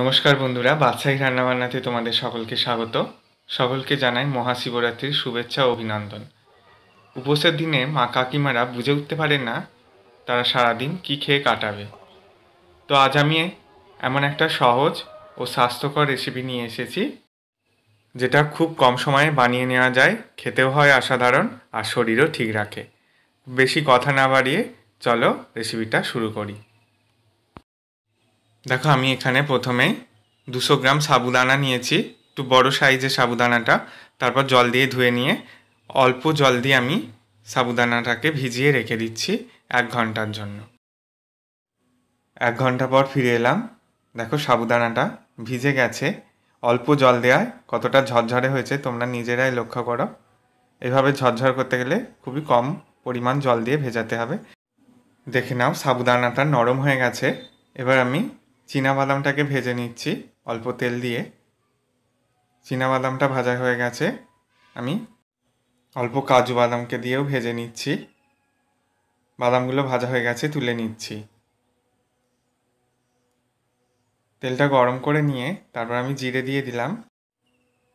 নমস্কার বন্ধুরা বাদশাহী রান্নাবান্নাতে তোমাদের সকলকে স্বাগত সকলকে জানাই মহাশিবরাত্রির শুভেচ্ছা অভিনন্দন উপোসের দিনে মা কাকিমারা বুঝে উঠতে পারেন না তারা সারাদিন কি খেয়ে কাটাবে তো আজ আমি এমন একটা সহজ ও স্বাস্থ্যকর রেসিপি নিয়ে এসেছি যেটা খুব কম সময়ে বানিয়ে নেওয়া যায় খেতেও হয় অসাধারণ আর শরীরও ঠিক রাখে বেশি কথা না বাড়িয়ে চলো রেসিপিটা শুরু করি দেখো আমি এখানে প্রথমে দুশো গ্রাম সাবুদানা নিয়েছি একটু বড় সাইজের সাবুদানাটা তারপর জল দিয়ে ধুয়ে নিয়ে অল্প জল দিয়ে আমি সাবুদানাটাকে ভিজিয়ে রেখে দিচ্ছি এক ঘন্টার জন্য এক ঘন্টা পর ফিরে এলাম দেখো সাবুদানাটা ভিজে গেছে অল্প জল দেওয়ায় কতটা ঝরঝরে হয়েছে তোমরা নিজেরাই লক্ষ্য করো এভাবে ঝরঝর করতে গেলে খুবই কম পরিমাণ জল দিয়ে ভেজাতে হবে দেখে নাও সাবুদানাটা নরম হয়ে গেছে এবার আমি বাদামটাকে ভেজে নিচ্ছি অল্প তেল দিয়ে বাদামটা ভাজা হয়ে গেছে আমি অল্প কাজু বাদামকে দিয়েও ভেজে নিচ্ছি বাদামগুলো ভাজা হয়ে গেছে তুলে নিচ্ছি তেলটা গরম করে নিয়ে তারপর আমি জিরে দিয়ে দিলাম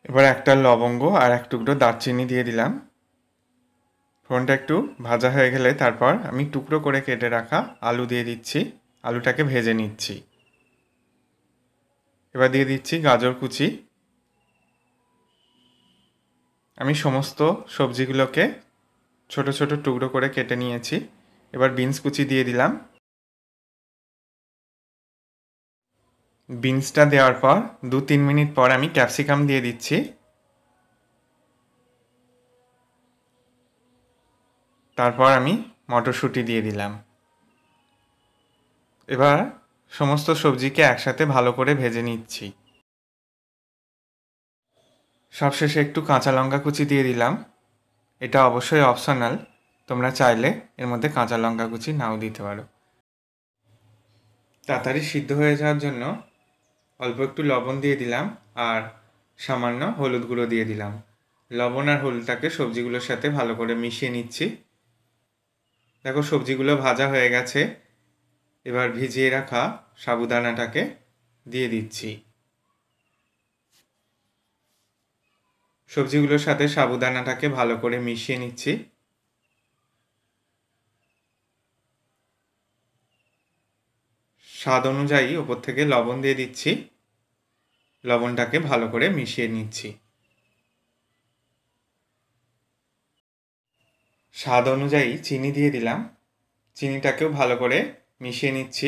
এবার একটা লবঙ্গ আর এক টুকরো দারচিনি দিয়ে দিলাম ফোড়নটা একটু ভাজা হয়ে গেলে তারপর আমি টুকরো করে কেটে রাখা আলু দিয়ে দিচ্ছি আলুটাকে ভেজে নিচ্ছি এবার দিয়ে দিচ্ছি গাজর কুচি আমি সমস্ত সবজিগুলোকে ছোট ছোট টুকরো করে কেটে নিয়েছি এবার বিনস কুচি দিয়ে দিলাম বিনসটা দেওয়ার পর দু তিন মিনিট পর আমি ক্যাপসিকাম দিয়ে দিচ্ছি তারপর আমি মটরশুঁটি দিয়ে দিলাম এবার সমস্ত সবজিকে একসাথে ভালো করে ভেজে নিচ্ছি সবশেষে একটু কাঁচা লঙ্কা কুচি দিয়ে দিলাম এটা অবশ্যই অপশনাল তোমরা চাইলে এর মধ্যে কাঁচা লঙ্কা কুচি নাও দিতে পারো তাড়াতাড়ি সিদ্ধ হয়ে যাওয়ার জন্য অল্প একটু লবণ দিয়ে দিলাম আর সামান্য হলুদ গুঁড়ো দিয়ে দিলাম লবণ আর হলুদটাকে সবজিগুলোর সাথে ভালো করে মিশিয়ে নিচ্ছি দেখো সবজিগুলো ভাজা হয়ে গেছে এবার ভিজিয়ে রাখা সাবুদানাটাকে দিয়ে দিচ্ছি সবজিগুলোর সাথে সাবুদানাটাকে ভালো করে মিশিয়ে নিচ্ছি স্বাদ অনুযায়ী ওপর থেকে লবণ দিয়ে দিচ্ছি লবণটাকে ভালো করে মিশিয়ে নিচ্ছি স্বাদ অনুযায়ী চিনি দিয়ে দিলাম চিনিটাকেও ভালো করে মিশিয়ে নিচ্ছি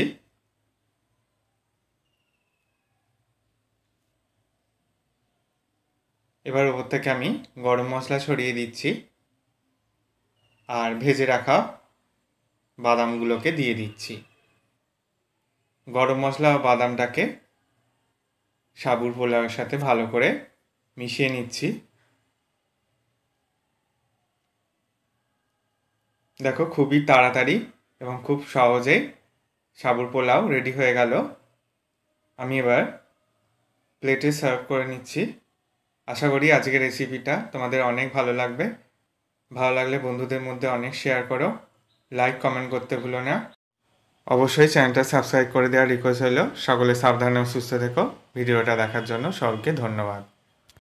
এবার ওপর থেকে আমি গরম মশলা ছড়িয়ে দিচ্ছি আর ভেজে রাখা বাদামগুলোকে দিয়ে দিচ্ছি গরম মশলা বাদামটাকে সাবুর পোলাওয়ের সাথে ভালো করে মিশিয়ে নিচ্ছি দেখো খুবই তাড়াতাড়ি এবং খুব সহজেই সাবুর পোলাও রেডি হয়ে গেল আমি এবার প্লেটে সার্ভ করে নিচ্ছি আশা করি আজকের রেসিপিটা তোমাদের অনেক ভালো লাগবে ভালো লাগলে বন্ধুদের মধ্যে অনেক শেয়ার করো লাইক কমেন্ট করতে ভুলো না অবশ্যই চ্যানেলটা সাবস্ক্রাইব করে দেওয়ার রিকোয়েস্ট হলো সকলে সাবধানে ও সুস্থ থেকো ভিডিওটা দেখার জন্য সবকে ধন্যবাদ